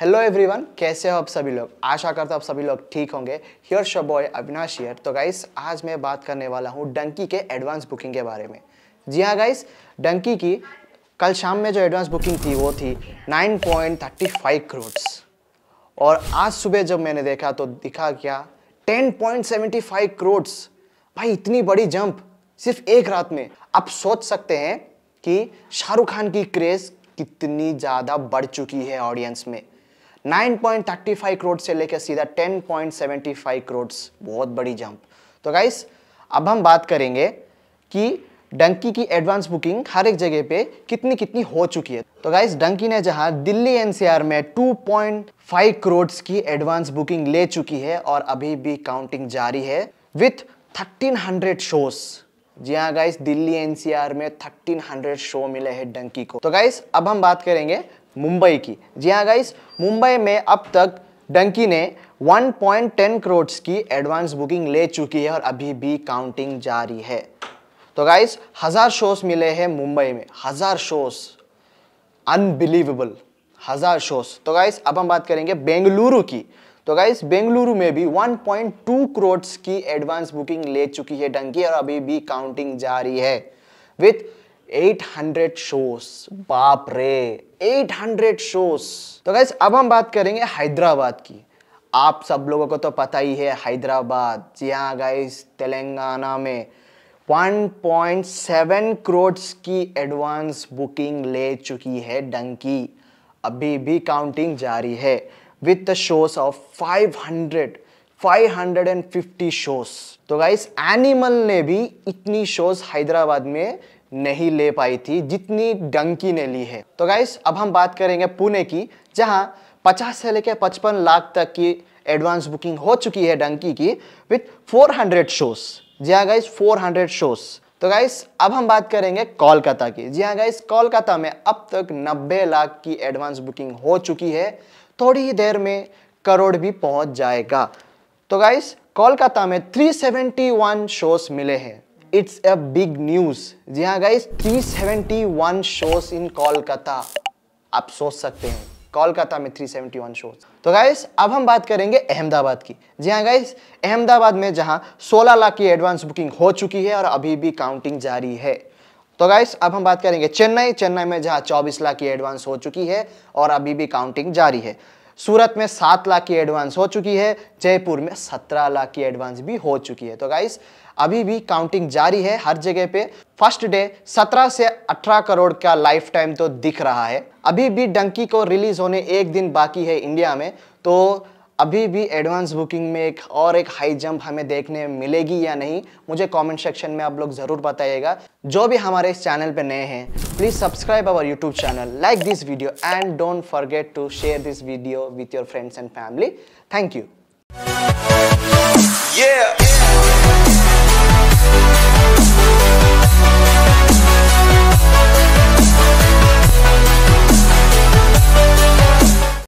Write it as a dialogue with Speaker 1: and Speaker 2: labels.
Speaker 1: hello everyone कैसे हो आप सभी लोग आशा करता हूँ आप सभी लोग ठीक होंगे here show by Avinash here तो गाइस आज मैं बात करने वाला हूँ डंकी के एडवांस बुकिंग के बारे में जी हाँ गाइस डंकी की कल शाम में जो एडवांस बुकिंग थी वो थी 9.35 करोड़ और आज सुबह जब मैंने देखा तो दिखा क्या टेन करोड्स भाई इतनी बड़ी जंप सिर्फ एक रात में आप सोच सकते हैं कि शाहरुख खान की क्रेज कितनी ज़्यादा बढ़ चुकी है ऑडियंस में 9.35 करोड़ से लेकर सीधा 10.75 करोड़ बहुत बड़ी जंप तो गाइस अब हम बात करेंगे कि डंकी की एडवांस बुकिंग हर एक जगह पे कितनी कितनी हो चुकी है तो गाइस डंकी ने जहां दिल्ली एनसीआर में 2.5 करोड़ की एडवांस बुकिंग ले चुकी है और अभी भी काउंटिंग जारी है विथ 1300 शोज जी हाँ गाइस दिल्ली एनसीआर में 1300 शो मिले हैं डंकी को तो गाइस अब हम बात करेंगे मुंबई की जी हाँ गाइस मुंबई में अब तक डंकी ने 1.10 करोड़ की एडवांस बुकिंग ले चुकी है और अभी भी काउंटिंग जारी है तो गाइस हज़ार शोस मिले हैं मुंबई में हज़ार शोस अनबिलीवेबल हज़ार शोस तो गाइस अब हम बात करेंगे बेंगलुरु की तो गाइस बेंगलुरु में भी 1.2 करोड़ की एडवांस बुकिंग ले चुकी है डंकी और अभी भी काउंटिंग जारी है विथ 800 शोस बाप रे 800 शोस तो गैस अब हम बात करेंगे हैदराबाद की आप सब लोगों को तो पता ही है हैदराबाद जी हाँ गाइस तेलंगाना में 1.7 करोड़ की एडवांस बुकिंग ले चुकी है डंकी अभी भी काउंटिंग जारी है with the shows of 500 550 shows तो गाइस एनिमल ने भी इतनी शोज हैदराबाद में नहीं ले पाई थी जितनी डंकी ने ली है तो गाइस अब हम बात करेंगे पुणे की जहां 50 से लेकर 55 लाख तक की एडवांस बुकिंग हो चुकी है डंकी की विथ 400 शोज जी हाँ गाइस 400 शोज तो गाइस अब हम बात करेंगे कोलकाता की जी हाँ गाइस कोलकाता में अब तक 90 लाख की एडवांस बुकिंग हो चुकी है थोड़ी ही देर में करोड़ भी पहुंच जाएगा तो गाइस कोलकाता में 371 शोज मिले हैं इट्स अ बिग न्यूज जी हाँ गाइस 371 शोज इन कोलकाता आप सोच सकते हैं कोलकाता में 371 शोज तो गाइस अब हम बात करेंगे अहमदाबाद की जी हाँ गाइस अहमदाबाद में जहाँ 16 लाख की एडवांस बुकिंग हो चुकी है और अभी भी काउंटिंग जारी है तो गाइस अब हम बात करेंगे चेन्नई चेन्नई में जहाँ 24 लाख की एडवांस हो चुकी है और अभी भी काउंटिंग जारी है सूरत में सात लाख की एडवांस हो चुकी है जयपुर में सत्रह लाख की एडवांस भी हो चुकी है तो गाइस अभी भी काउंटिंग जारी है हर जगह पे फर्स्ट डे 17 से 18 करोड़ का लाइफ टाइम तो दिख रहा है अभी भी डंकी को रिलीज होने एक दिन बाकी है इंडिया में तो अभी भी एडवांस बुकिंग में एक और एक हाई जंप हमें देखने मिलेगी या नहीं मुझे कमेंट सेक्शन में आप लोग ज़रूर बताइएगा जो भी हमारे इस चैनल पे नए हैं please subscribe our YouTube channel like this video and don't forget to share this video with your friends and family thank you